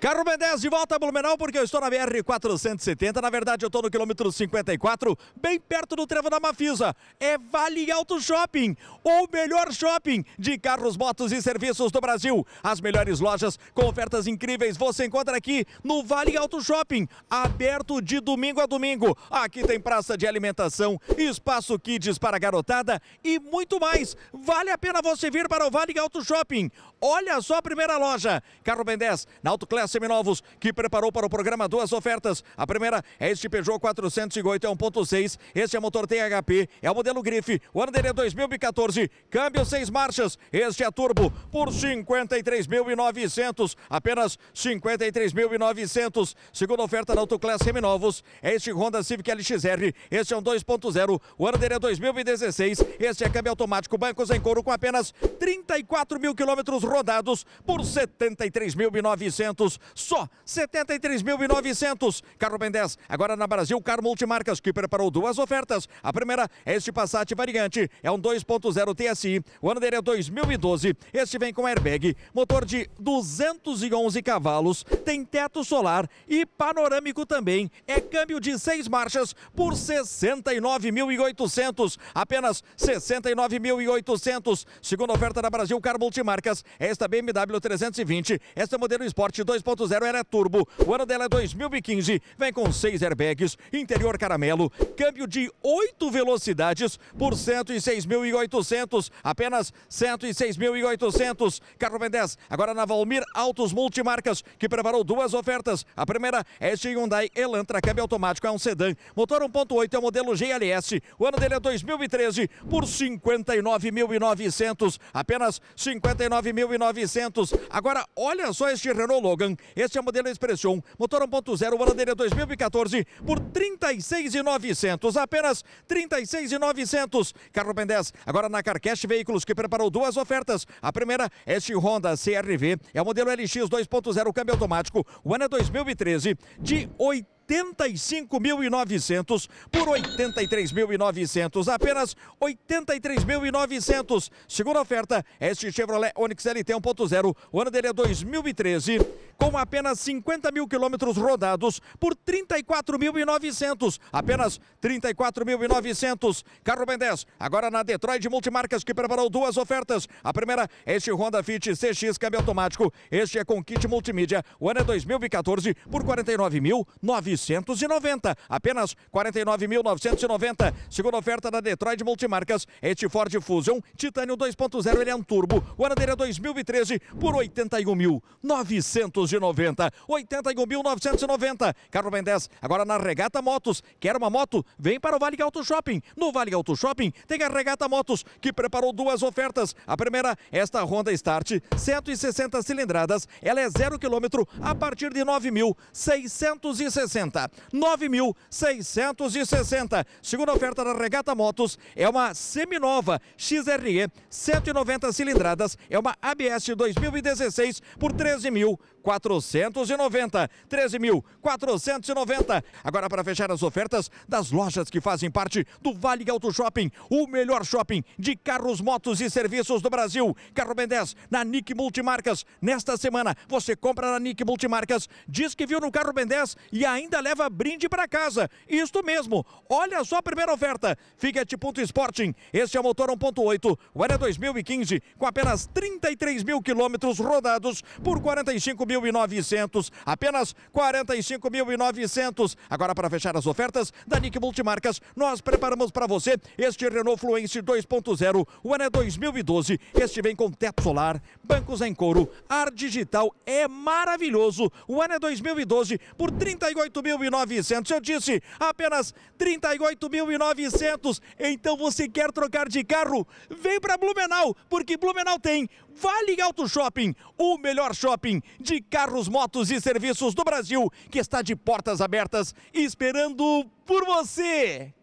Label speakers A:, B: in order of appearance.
A: Carro Mendes de volta a Blumenau, porque eu estou na BR-470. Na verdade, eu estou no quilômetro 54, bem perto do trevo da Mafisa. É Vale Alto Shopping, o melhor shopping de carros, motos e serviços do Brasil. As melhores lojas com ofertas incríveis você encontra aqui no Vale Alto Shopping, aberto de domingo a domingo. Aqui tem praça de alimentação, espaço kids para garotada e muito mais. Vale a pena você vir para o Vale Alto Shopping. Olha só a primeira loja. Carro Mendes, na Auto Class Seminovos, que preparou para o programa duas ofertas. A primeira é este Peugeot 408 é 1.6, este é motor THP, é o modelo Grife, o ano dele é 2014, câmbio seis marchas, este é turbo por 53.900, apenas 53.900. Segunda oferta da Autoclass Seminovos é este Honda Civic LXR, este é um 2.0, o ano dele é 2016, este é câmbio automático, bancos em couro com apenas 34 mil quilômetros rodados por 73.900 carros, só 73.900. Carro Ben 10, agora na Brasil Car Multimarcas, que preparou duas ofertas. A primeira é este Passat variante, é um 2.0 TSI, o ano dele é 2012. Este vem com airbag, motor de 211 cavalos, tem teto solar e panorâmico também. É câmbio de seis marchas por 69.800, apenas 69.800. Segunda oferta da Brasil Car Multimarcas, é esta BMW 320, esta é modelo Sport 2.0 2.0 era turbo. O ano dela é 2015. Vem com seis airbags, interior caramelo, câmbio de oito velocidades por 106.800. Apenas 106.800. Carro vem 10. Agora na Valmir Autos Multimarcas, que preparou duas ofertas. A primeira é este Hyundai Elantra, câmbio automático, é um sedã. Motor 1.8 é o modelo GLS. O ano dele é 2013 por 59.900. Apenas 59.900. Agora, olha só este Renault Logan este é o modelo Expression, motor 1.0, Holandeira 2014, por 36,900. Apenas 36,900. Carro Ben 10, agora na Carcast Veículos, que preparou duas ofertas. A primeira, é este Honda CRV, é o modelo LX 2.0, câmbio automático. O ano é 2013, de 80. 85.900 por 83.900, apenas 83.900. Segunda oferta, é este Chevrolet Onix LT 1.0, o ano dele é 2013 com apenas 50 mil quilômetros rodados por 34.900. Apenas 34.900. Carro Ben 10, agora na Detroit Multimarcas, que preparou duas ofertas. A primeira, este Honda Fit CX câmbio automático. Este é com kit multimídia. O ano é 2014 por 49.990. Apenas 49.990. Segunda oferta da Detroit Multimarcas, este Ford Fusion Titanium 2.0, ele é um turbo. O ano dele é 2013 por 81.900 de 90. 81.990. Carlos Mendes, agora na Regata Motos. Quer uma moto? Vem para o Vale Auto Shopping. No Vale Auto Shopping tem a Regata Motos, que preparou duas ofertas. A primeira, esta Honda Start, 160 cilindradas. Ela é zero quilômetro a partir de 9.660. 9.660. Segunda oferta da Regata Motos é uma seminova XRE, 190 cilindradas. É uma ABS 2016 por 13.400. 13.490. 13.490. Agora para fechar as ofertas das lojas que fazem parte do Vale Auto Shopping, o melhor shopping de carros, motos e serviços do Brasil. Carro Ben 10 na Nick Multimarcas. Nesta semana você compra na Nick Multimarcas, diz que viu no carro Ben 10 e ainda leva brinde para casa. Isto mesmo. Olha só a primeira oferta. Fiat Punto Sporting. Este é o motor 1.8, o era 2015, com apenas 33 mil quilômetros rodados por 45 mil 45.900, apenas 45.900. Agora para fechar as ofertas da Nick Multimarcas, nós preparamos para você este Renault Fluence 2.0, o ano é 2012. Este vem com teto solar, bancos em couro, ar digital, é maravilhoso. O ano é 2012 por 38.900. Eu disse, apenas 38.900. Então você quer trocar de carro? Vem para Blumenau, porque Blumenau tem Vale Auto Shopping, o melhor shopping de carros, motos e serviços do Brasil, que está de portas abertas esperando por você.